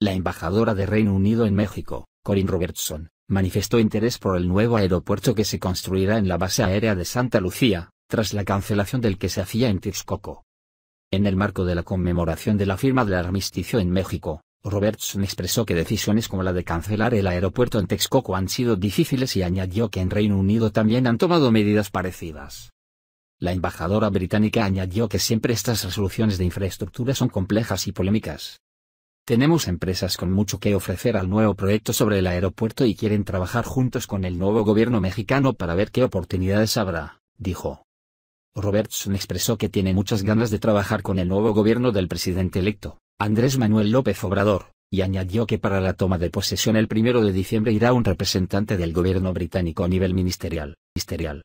La embajadora de Reino Unido en México, Corinne Robertson, manifestó interés por el nuevo aeropuerto que se construirá en la base aérea de Santa Lucía, tras la cancelación del que se hacía en Texcoco. En el marco de la conmemoración de la firma del armisticio en México, Robertson expresó que decisiones como la de cancelar el aeropuerto en Texcoco han sido difíciles y añadió que en Reino Unido también han tomado medidas parecidas. La embajadora británica añadió que siempre estas resoluciones de infraestructura son complejas y polémicas, tenemos empresas con mucho que ofrecer al nuevo proyecto sobre el aeropuerto y quieren trabajar juntos con el nuevo gobierno mexicano para ver qué oportunidades habrá, dijo. Robertson expresó que tiene muchas ganas de trabajar con el nuevo gobierno del presidente electo, Andrés Manuel López Obrador, y añadió que para la toma de posesión el primero de diciembre irá un representante del gobierno británico a nivel ministerial. ministerial.